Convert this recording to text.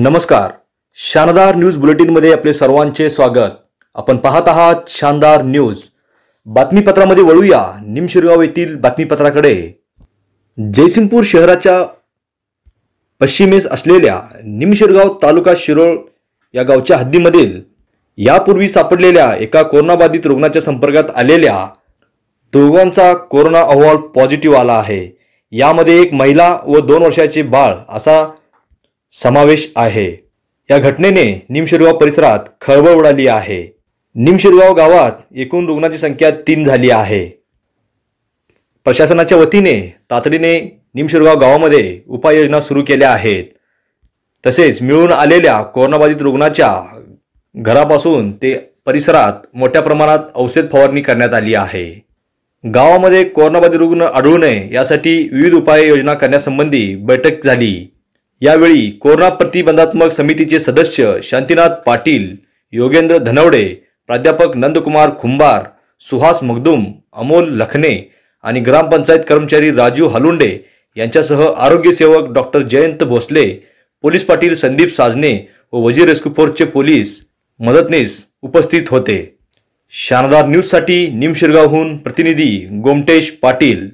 नमस्कार शानदार न्यूज बुलेटिनमध्ये आपले सर्वांचे स्वागत आपण पाहत आहात शानदार न्यूज बातमीपत्रामध्ये वळूया निमशिरगाव येथील बातमीपत्राकडे जयसिंगपूर शहराच्या पश्चिमेस असलेल्या निमशिरगाव तालुका शिरोळ या गावच्या हद्दीमधील यापूर्वी सापडलेल्या एका कोरोनाबाधित रुग्णाच्या संपर्कात आलेल्या दोघांचा कोरोना अहवाल पॉझिटिव्ह आला आहे यामध्ये एक महिला व दोन वर्षाचे बाळ असा समावेश आहे या घटनेने निमशिरगाव परिसरात खळबळ उडाली आहे निमशिरगाव गावात एकूण रुग्णांची संख्या तीन झाली आहे प्रशासनाच्या वतीने तातडीने निमशिरगाव गावामध्ये उपाययोजना सुरू केल्या आहेत तसेच मिळून आलेल्या कोरोनाबाधित रुग्णाच्या घरापासून ते परिसरात मोठ्या प्रमाणात औषध फवारणी करण्यात आली आहे गावामध्ये कोरोनाबाधित रुग्ण आढळू नये यासाठी विविध उपाययोजना करण्यासंबंधी बैठक झाली यावेळी कोरोना प्रतिबंधात्मक समितीचे सदस्य शांतीनाथ पाटील योगेंद्र धनवडे प्राध्यापक नंदकुमार खुंबार सुहास मगदुम अमोल लखने आणि ग्रामपंचायत कर्मचारी राजू हलुंडे यांच्यासह आरोग्यसेवक डॉक्टर जयंत भोसले पोलीस पाटील संदीप साजने व वजीर रेस्क्यू फोर्सचे पोलीस मदतनीस उपस्थित होते शानदार न्यूजसाठी निमशिरगावहून प्रतिनिधी गोमटेश पाटील